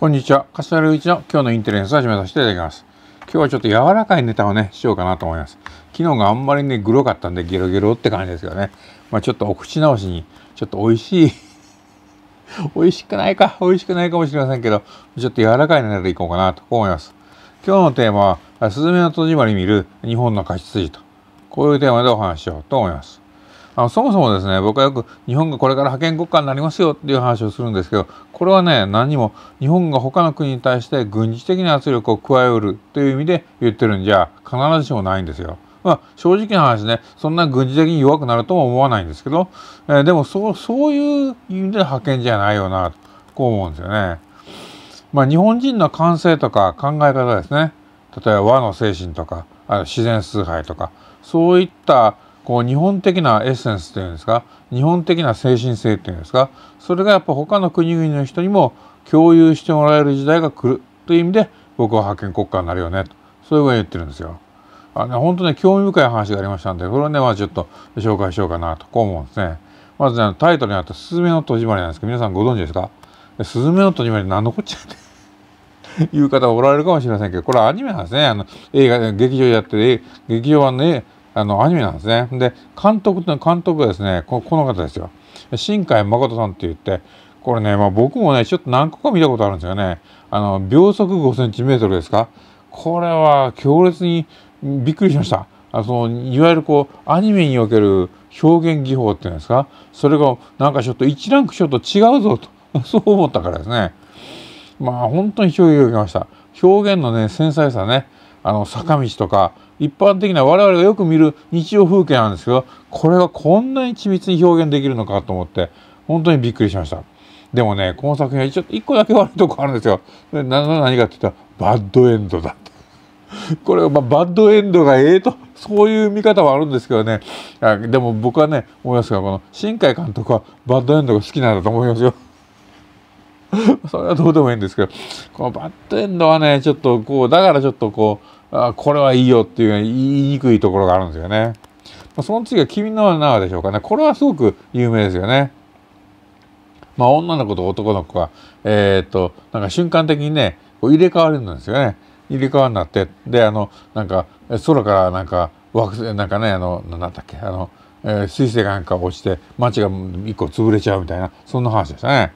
こんにちは。柏良一の今日のインテリエンスを始めさせていただきます。今日はちょっと柔らかいネタをね、しようかなと思います。昨日があんまりね、グロかったんでゲロゲロって感じですけどね。まあちょっとお口直しに、ちょっと美味しい 美味しくないか、美味しくないかもしれませんけど、ちょっと柔らかいネタでいこうかなと思います。今日のテーマは、スズメの戸締まり見る日本の貸し筋と。こういうテーマでお話ししようと思います。あのそもそもですね僕はよく日本がこれから覇権国家になりますよっていう話をするんですけどこれはね何も日本が他の国に対して軍事的な圧力を加えうるという意味で言ってるんじゃ必ずしもないんですよ。まあ、正直な話ねそんな軍事的に弱くなるとも思わないんですけど、えー、でもそうそういう意味で派遣じゃないよなこう思うんですよね。まあ、日本人の感性とか考え方ですね例えば和の精神とかあの自然崇拝とかそういったこう日本的なエッセンスというんですか日本的な精神性というんですかそれがやっぱ他の国々の人にも共有してもらえる時代が来るという意味で僕は覇権国家になるよねとそういうふうに言ってるんですよ。あね、本当ね興味深い話がありましたんでこれをねまあちょっと紹介しようかなとこう思うんですね。まずねタイトルにあった「すずめの戸締まり」なんですけど皆さんご存知ですかすずめの戸締まり何のこっちゃってい う方おられるかもしれませんけどこれアニメなんですねあの映画劇場でやってる劇場版の、ね、あのアニメなんですね。で監督って監督はですねこの方ですよ。新海誠さんって言ってこれね、まあ、僕もねちょっと何個か見たことあるんですよね。あの秒速 5cm ですかこれは強烈にびっくりしました。あそのいわゆるこうアニメにおける表現技法っていうんですかそれがなんかちょっと1ランクちょっと違うぞと そう思ったからですねまあ本当に衝撃を受けました表現のね繊細さねあの坂道とか一般的な我々がよく見る日常風景なんですけどこれがこんなに緻密に表現できるのかと思って本当にびっくりしましたでもねこの作品はちょっと一個だけ悪いとこあるんですよ何かって言ったらバッドエンドだって これ、まあ、バッドエンドがええとそういう見方はあるんですけどねでも僕はね思いますがこの新海監督はバッドエンドが好きなんだと思いますよ それはどうでもいいんですけどこのバッドエンドはねちょっとこうだからちょっとこうあこれはいいよっていう言いにくいところがあるんですよね。まあ、その次は君の名はでしょうかね。これはすごく有名ですよね。まあ、女の子と男の子は、えー、っと、なんか瞬間的にね、こう入れ替わるんですよね。入れ替わになって、で、あの、なんか、空からなんか、惑星、なんかね、あの、なんだっけ、あの、えー、水星がなんか落ちて、街が一個潰れちゃうみたいな、そんな話でしたね。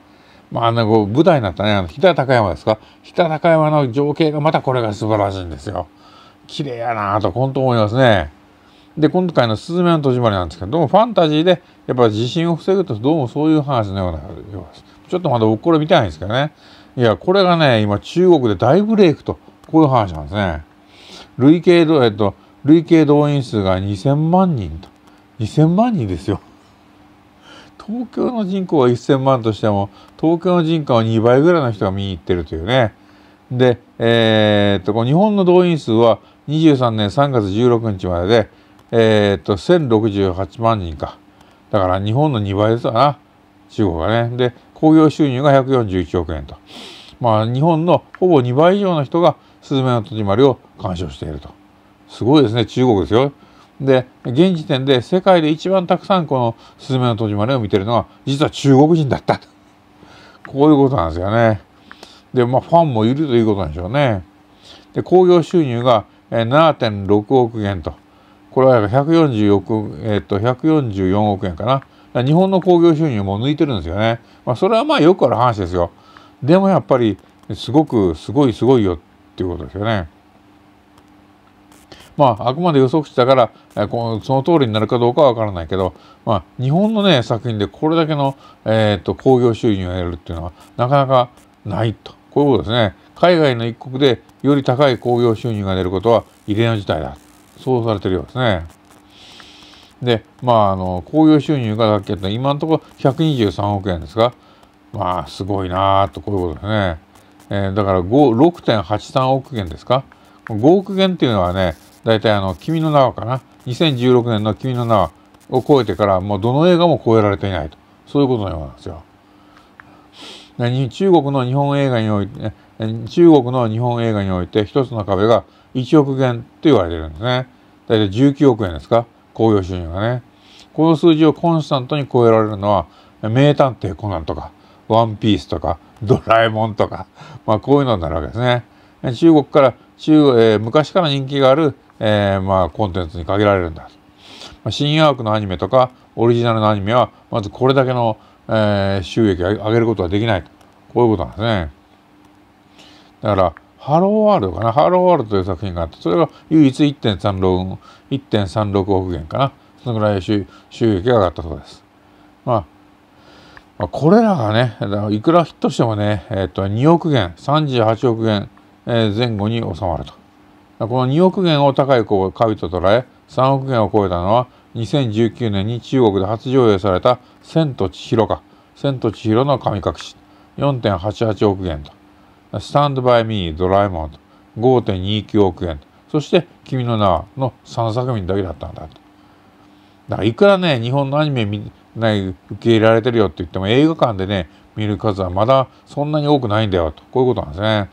まあ、あの、舞台になったね、あの、北高山ですか。北高山の情景がまたこれが素晴らしいんですよ。綺麗やなと本当思いますね。で今回の「すずめの戸締まり」なんですけどもファンタジーでやっぱり地震を防ぐとどうもそういう話のようなようですちょっとまだ僕これ見てないんですけどねいやこれがね今中国で大ブレイクとこういう話なんですね累計,、えっと、累計動員数が2000万人と2000万人ですよ東京の人口は1000万としても東京の人口は2倍ぐらいの人が見に行ってるというねでえー、っと日本の動員数は23年3月16日までで、えー、っと、1068万人か。だから日本の2倍ですわな、中国がね。で、興行収入が141億円と。まあ、日本のほぼ2倍以上の人が「すずめの戸締まり」を鑑賞しているとすごいですね中国ですよで現時点で世界で一番たくさんこの「すずめの戸締まり」を見てるのは実は中国人だったこういうことなんですよねでまあファンもいるということなんでしょうねで興行収入が7.6億円とこれは約140億、えー、と144億円かな日本の興行収入も抜いてるんですよね、まあ、それはまあよくある話ですよでもやっぱりすごくすごいすごいよっていうことですよねまああくまで予測してたから、えー、このその通りになるかどうかは分からないけど、まあ、日本のね作品でこれだけのえっ、と、興行、収入を得るっていうのはなかなかないとこういうことですね。海外の一国でより高い興行収入が出ることは異例の事態だそうされてるようですね。でまああの興行収入がだっきっ今のところ123億円ですがまあすごいなとこういうことですね。えー、だから6.83億円ですか5億円っていうのはね大体あの「君の名は」かな2016年の「君の名は」を超えてからもうどの映画も超えられていないとそういうことのようなんですよ。中国の日本映画において、ね、中国の日本映画において一つの壁が1億元と言われてるんですね。大体19億円ですか興行収入がね。この数字をコンスタントに超えられるのは名探偵コナンとかワンピースとかドラえもんとか、まあ、こういうのになるわけですね。中国から中、えー、昔から人気がある、えー、まあ、コンテンツに限られるんだ。まあ、新クのアニメとかオリジナルのアニメはまずこれだけの、えー、収益を上げることはできないとこういうことなんですね。だからハローワールドかなハローワールドという作品があってそれが唯一1.36億元かなそのぐらい収益が上がったそうです。まあまあ、これらがねいくらヒットしてもね、えー、と2億元38億元、えー、前後に収まるとこの2億元を高い神と捉え3億元を超えたのは2019年に中国で初上映された「千と千尋」か「千と千尋の神隠し」4.88億元とスタンドバイミードラえもんと5.29億円そして君の名の3作品だけだったんだと。だからいくらね日本のアニメ見ない受け入れられてるよって言っても映画館でね見る数はまだそんなに多くないんだよとこういうことなんですね。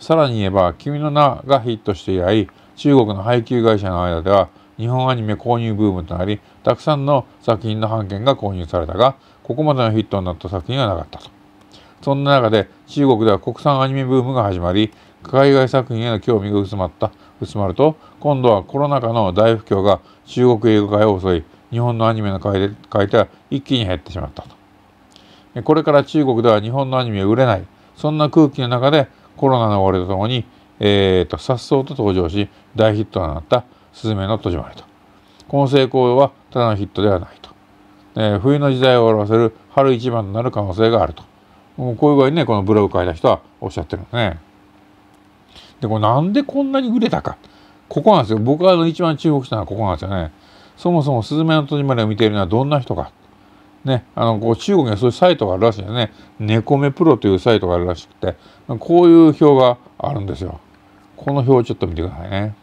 さらに言えば「君の名」がヒットして以来中国の配給会社の間では日本アニメ購入ブームとなりたくさんの作品の版権が購入されたがここまでのヒットになった作品はなかったと。そんな中で中国では国産アニメブームが始まり海外作品への興味が薄まった薄まると今度はコロナ禍の大不況が中国映画界を襲い日本のアニメの買い手は一気に減ってしまったとこれから中国では日本のアニメは売れないそんな空気の中でコロナの終わりとともに、えっと、う颯爽と登場し大ヒットとなった「すずめの戸締まりと」この成功はただのヒットではないと、えー、冬の時代を表せる春一番となる可能性があるとこういう具合にねこのブログ書いた人はおっしゃってるんですね。でこれなんでこんなに売れたかここなんですよ僕が一番注目したのはここなんですよね。そもそも「すずめの戸締まり」を見ているのはどんな人か。ね、あのこう中国にはそういうサイトがあるらしいよね。猫目プロというサイトがあるらしくてこういう表があるんですよ。この表をちょっと見てくださいね。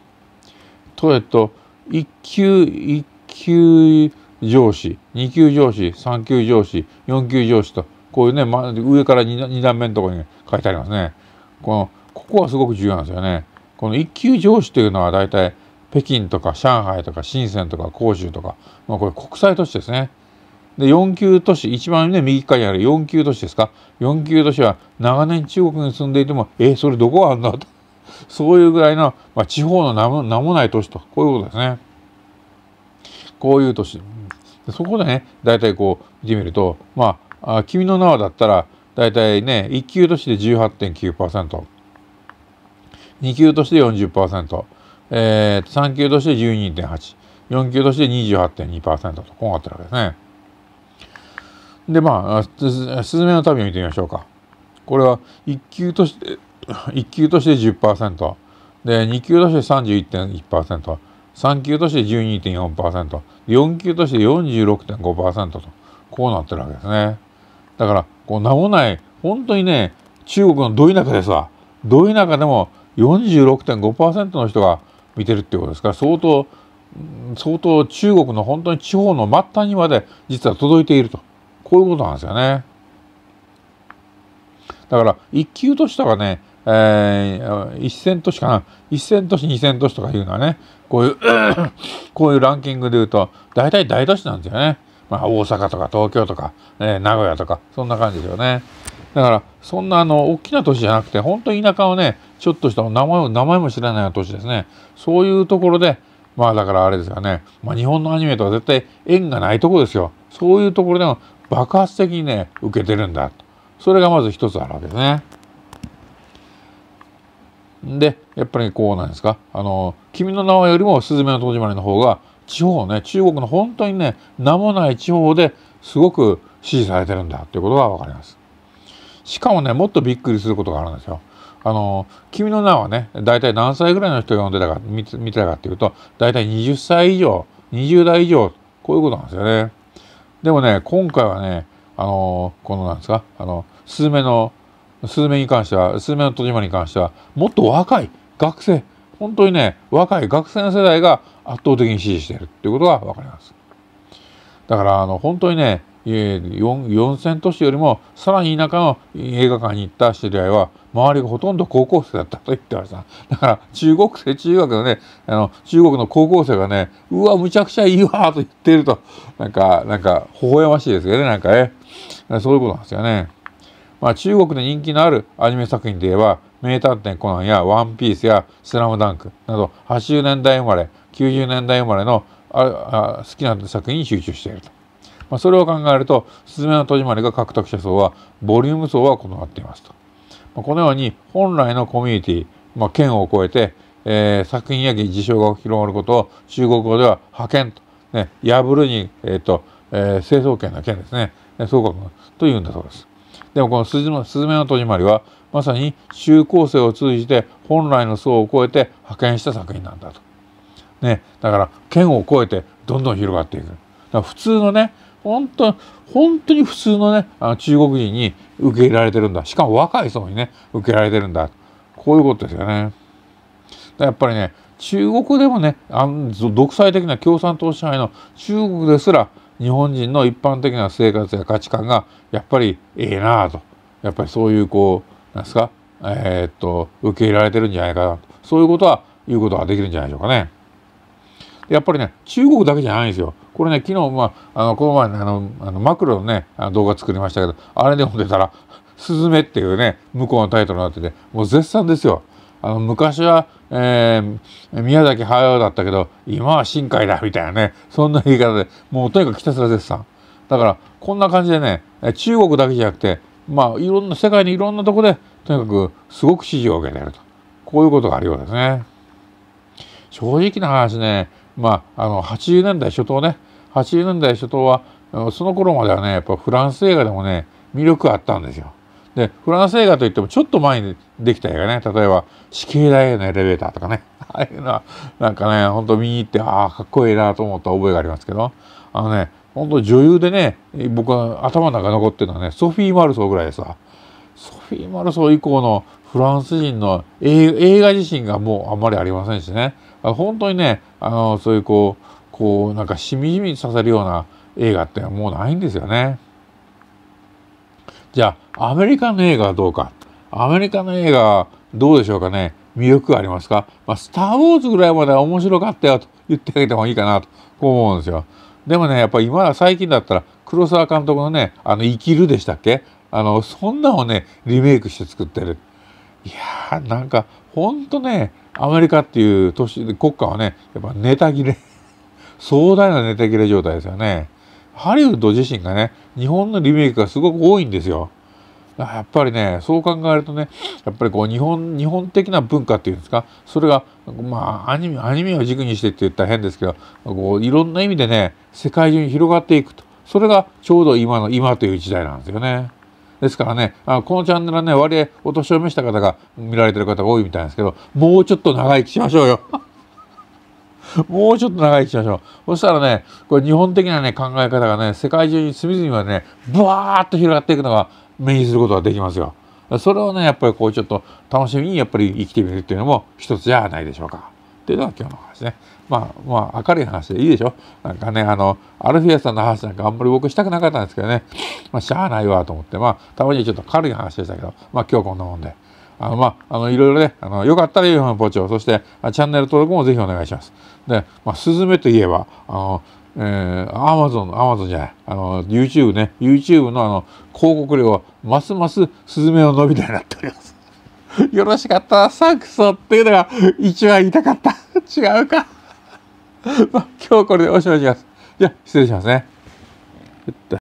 とえっと1級1級上司2級上司3級上司4級上司とこういうね、ま、上から二段目のところに書いてありますね。このここはすごく重要なんですよね。この一級上司というのは大体北京とか上海とか深圳とか広州とか、まあ、これ国際都市ですね。で四級都市一番ね右側にある四級都市ですか四級都市は長年中国に住んでいてもえそれどこあんだとそういうぐらいの、まあ、地方の名も名もない都市とこういうことですね。こういう都市そこでね大体こう見てみるとまああ君の名はだったら、大体ね、1級として18.9%、2級として40%、えー、3級として12.8、4級として28.2%と、こうなってるわけですね。で、まあ、すずめの旅を見てみましょうか。これは1級として、1 級として10%、で、2級として31.1%、3級として12.4%、4級として46.5%と、こうなってるわけですね。だからこう名もない本当にね中国のど田舎ですわど田舎でも46.5%の人が見てるっていうことですから相当相当中国の本当に地方の末端にまで実は届いているとこういうことなんですよね。だから一級都市とかね、えー、一線都市かな一線都市二線都市とかいうのはねこういう こういうランキングでいうと大体大都市なんですよね。まあ、大阪とか東京とか、ね、名古屋とかそんな感じですよねだからそんなあの大きな都市じゃなくて本当に田舎をねちょっとした名前名前も知らないような都市ですねそういうところでまあだからあれですよね、まあ、日本のアニメとは絶対縁がないとこですよそういうところでも爆発的にね受けてるんだそれがまず一つあるわけですね。でやっぱりこうなんですか「あの君の名前よりも「すずめの戸締まり」の方が地方ね中国の本当にね名もない地方ですごく支持されてるんだということが分かります。しかもねもっとびっくりすることがあるんですよ。あの「君の名はね大体何歳ぐらいの人が読んでたか見てたかっていうと大体20歳以上20代以上こういうことなんですよね。でもね今回はねあのこのなんですかあのスズメのスズメに関してはスズメの戸締まりに関してはもっと若い学生本当にね若い学生の世代が圧倒的に支持しているっていうことが分かります。だからあの本当にね4000都市よりもさらに田舎の映画館に行った知り合いは周りがほとんど高校生だったと言ってましただから中国生中学のねあの中国の高校生がねうわむちゃくちゃいいわと言っているとなんかなんか微笑ましいですよねなんかねそういうことなんですよね。まあ、中国で人気のあるアニメ作品でいえば、名探偵コナンやワンピースやスラムダンクなど80年代生まれ、90年代生まれのああ好きな作品に集中していると。まあ、それを考えると、スズメの戸締まりが獲得者層は、ボリューム層は異なっていますと。まあ、このように、本来のコミュニティ、まあ、県を超えて、えー、作品や事象が広がることを中国語では派遣と、ね、破るに、えー、と、えー、成層権の県ですね、総国というんだそうです。でもこのスズメの戸締まりはまさに中高生を通じて本来の層を超えて派遣した作品なんだと。ね、だから県を超えてどんどん広がっていく。だから普通のね本当本当に普通のねあの中国人に受け入れられてるんだしかも若い層にね受け入れられてるんだこういうことですよね。やっぱりね中国でもねあの独裁的な共産党支配の中国ですら日本人の一般的な生活や価値観がやっぱりええなあとやっぱりそういうこうなんですかえー、っと受け入れられてるんじゃないかなとそういうことは言うことができるんじゃないでしょうかね。やっぱりね中国だけじゃないんですよ。これね昨日、まあ、あのこの前あのあのマクロのね動画作りましたけどあれでもんでたら「スズメ」っていうね向こうのタイトルになっててもう絶賛ですよ。あの昔はえー、宮崎駿だったけど、今は深海だ、みたいなね、そんな言い方で、もうとにかくひたすら絶賛。だから、こんな感じでね、中国だけじゃなくて、まあ、いろんな、世界にいろんなとこで、とにかく、すごく支持を受けていると。こういうことがあるようですね。正直な話ね、まあ、あの、80年代初頭ね、80年代初頭は、その頃まではね、やっぱフランス映画でもね、魅力あったんですよ。でフランス映画といってもちょっと前にできた映画ね例えば「死刑台へのエレベーター」とかね ああいうのはなんかねほんと見に行ってああかっこいいなと思った覚えがありますけどあのねほんと女優でね僕は頭の中残ってるのはねソフィー・マルソーぐらいですわ。ソフィー・マルソー以降のフランス人の映画自身がもうあんまりありませんしね本当にねあのそういうこうこうなんかしみじみささるような映画ってもうないんですよね。じゃあアメリカの映画はどうかアメリカの映画どうでしょうかね魅力ありますか、まあ、スター・ウォーズぐらいまでは面白かったよと言ってあげてもいいかなとこう思うんですよ。でもねやっぱり今最近だったら黒沢監督のね「あの生きる」でしたっけあのそんなをねリメイクして作ってる。いやーなんかほんとねアメリカっていう都市国家はねやっぱネタ切れ壮大なネタ切れ状態ですよね。ハリウッド自身がね、日本のリメイクがすごく多いんですよ。やっぱりね、そう考えるとね、やっぱりこう日本、日本的な文化っていうんですか、それが、まあ、アニメ、アニメを軸にしてって言ったら変ですけど、こう、いろんな意味でね、世界中に広がっていくと。それがちょうど今の、今という時代なんですよね。ですからね、あこのチャンネルはね、割合お年を召した方が見られてる方が多いみたいですけど、もうちょっと長生きしましょうよ。もうちょっと長生きしましょう。そしたらね、これ日本的なね、考え方がね、世界中に隅々までね、ブワーッと広がっていくのが目にすることができますよ。それをね、やっぱりこうちょっと楽しみにやっぱり生きてみるっていうのも一つじゃないでしょうか。っていうのが今日の話ね。まあまあ明るい話でいいでしょ。なんかね、あの、アルフィアさんの話なんかあんまり僕したくなかったんですけどね。まあしゃあないわと思って、まあたまにちょっと軽い話でしたけど、まあ今日こんなもんで。あの、まあ、あの、いろいろね、あの、よかったら、ゆうはんぽちょ、そして、チャンネル登録もぜひお願いします。で、まあ、スズメといえば、あの、えー、アマゾン、アマゾンじゃない、あの、YouTube ね、YouTube のあの、広告料は、ますますスズメの伸びたになっております。よろしかった、サクソっていうのが、一番言いたかった。違うか。まあ、今日これでおしまいします。じゃ失礼しますね。